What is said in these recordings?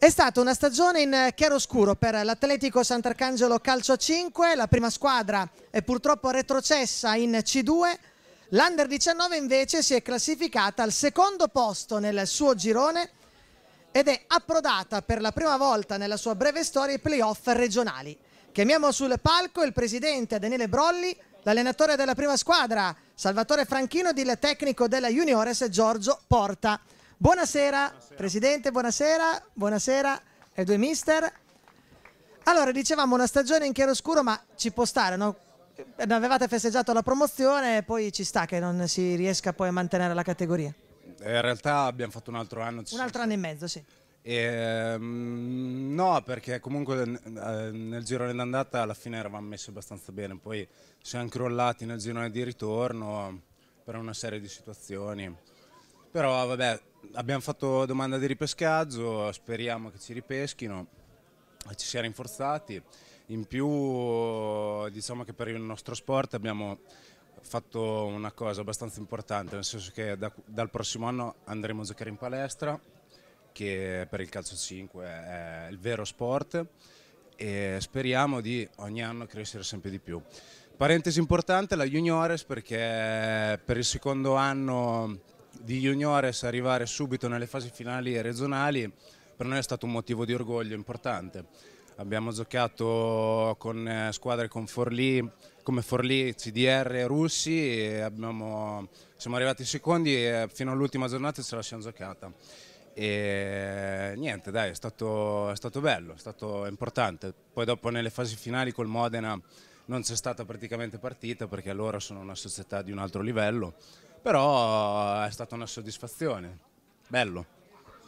È stata una stagione in chiaroscuro per l'Atletico Sant'Arcangelo Calcio 5, la prima squadra è purtroppo retrocessa in C2, l'Under 19 invece si è classificata al secondo posto nel suo girone ed è approdata per la prima volta nella sua breve storia ai playoff regionali. Chiamiamo sul palco il presidente Daniele Brolli, l'allenatore della prima squadra Salvatore Franchino ed il tecnico della Juniores Giorgio Porta. Buonasera, buonasera, Presidente, buonasera, buonasera ai due mister. Allora, dicevamo una stagione in chiaroscuro, ma ci può stare, no? Avevate festeggiato la promozione e poi ci sta che non si riesca poi a mantenere la categoria. Eh, in realtà abbiamo fatto un altro anno. Un altro anno e mezzo, sì. E, ehm, no, perché comunque eh, nel girone d'andata alla fine eravamo messi abbastanza bene, poi siamo crollati nel girone di ritorno per una serie di situazioni. Però vabbè, abbiamo fatto domanda di ripescaggio, speriamo che ci ripeschino, ci si è rinforzati. In più diciamo che per il nostro sport abbiamo fatto una cosa abbastanza importante, nel senso che da, dal prossimo anno andremo a giocare in palestra, che per il calcio 5 è il vero sport, e speriamo di ogni anno crescere sempre di più. Parentesi importante, la Juniores, perché per il secondo anno di Juniores arrivare subito nelle fasi finali regionali per noi è stato un motivo di orgoglio importante. Abbiamo giocato con eh, squadre con Forlì, come Forlì, CDR, Russi e abbiamo, siamo arrivati secondi e fino all'ultima giornata ce la siamo giocata. E niente, dai, è stato, è stato bello, è stato importante. Poi dopo nelle fasi finali col Modena non c'è stata praticamente partita perché loro sono una società di un altro livello però è stata una soddisfazione, bello.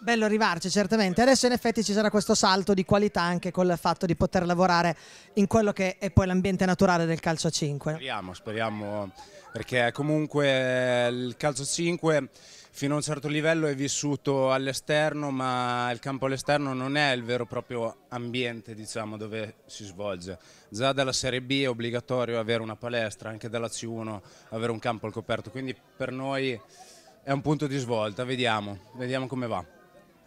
Bello arrivarci, certamente. Adesso in effetti ci sarà questo salto di qualità anche col fatto di poter lavorare in quello che è poi l'ambiente naturale del calcio a 5. Speriamo, speriamo, perché comunque eh, il calcio a 5 fino a un certo livello è vissuto all'esterno, ma il campo all'esterno non è il vero e proprio ambiente diciamo, dove si svolge. Già dalla Serie B è obbligatorio avere una palestra, anche dalla C1 avere un campo al coperto, quindi per noi è un punto di svolta, vediamo, vediamo come va.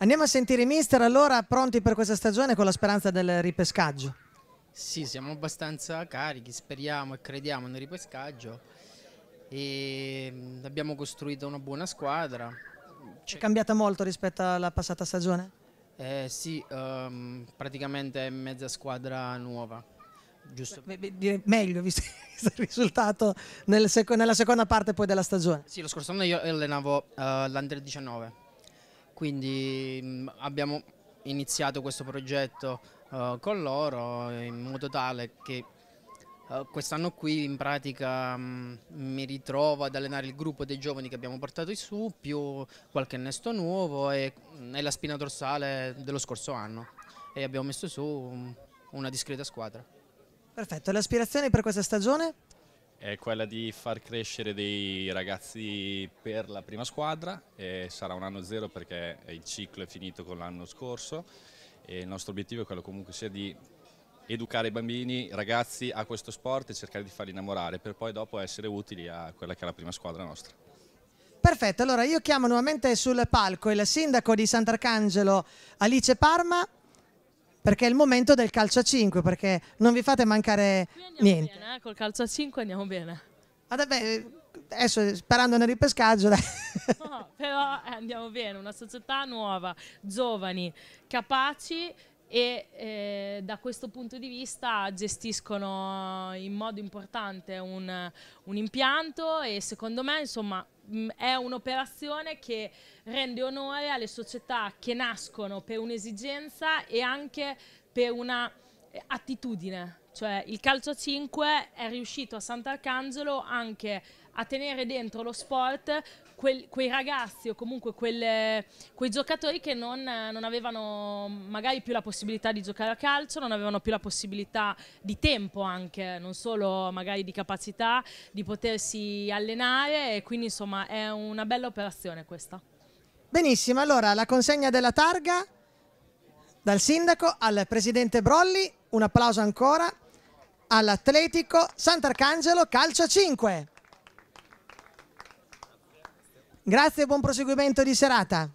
Andiamo a sentire i mister, allora pronti per questa stagione con la speranza del ripescaggio? Sì, siamo abbastanza carichi, speriamo e crediamo nel ripescaggio e mm, abbiamo costruito una buona squadra. È cambiata molto rispetto alla passata stagione? Eh, sì, um, praticamente è mezza squadra nuova. Giusto. Beh, beh, direi meglio visto il risultato nel sec nella seconda parte poi della stagione. Sì, lo scorso anno io allenavo uh, l'Under 19 quindi mm, abbiamo iniziato questo progetto uh, con loro in modo tale che uh, quest'anno qui in pratica um, mi ritrovo ad allenare il gruppo dei giovani che abbiamo portato su più qualche innesto nuovo e, è mm, la spina dorsale dello scorso anno e abbiamo messo su um, una discreta squadra. Perfetto, e l'aspirazione per questa stagione? è quella di far crescere dei ragazzi per la prima squadra, sarà un anno zero perché il ciclo è finito con l'anno scorso e il nostro obiettivo è quello comunque sia di educare i bambini, i ragazzi a questo sport e cercare di farli innamorare per poi dopo essere utili a quella che è la prima squadra nostra. Perfetto, allora io chiamo nuovamente sul palco il sindaco di Sant'Arcangelo Alice Parma perché è il momento del calcio a 5, perché non vi fate mancare niente. Bene, eh? Col calcio a 5 andiamo bene. Vabbè, adesso eh, sparando nel ripescaggio. No, però eh, andiamo bene, una società nuova, giovani, capaci e eh, da questo punto di vista gestiscono in modo importante un, un impianto e secondo me insomma è un'operazione che rende onore alle società che nascono per un'esigenza e anche per una eh, attitudine cioè il calcio a 5 è riuscito a Sant'Arcangelo anche a tenere dentro lo sport quel, quei ragazzi o comunque quelle, quei giocatori che non, non, avevano magari più la possibilità di giocare a calcio, non avevano più la possibilità di tempo anche, non solo magari di capacità, di potersi allenare e quindi insomma è una bella operazione questa. Benissimo, allora la consegna della targa dal sindaco al presidente Brolli, un applauso ancora all'Atletico Sant'Arcangelo Calcio 5. Grazie e buon proseguimento di serata.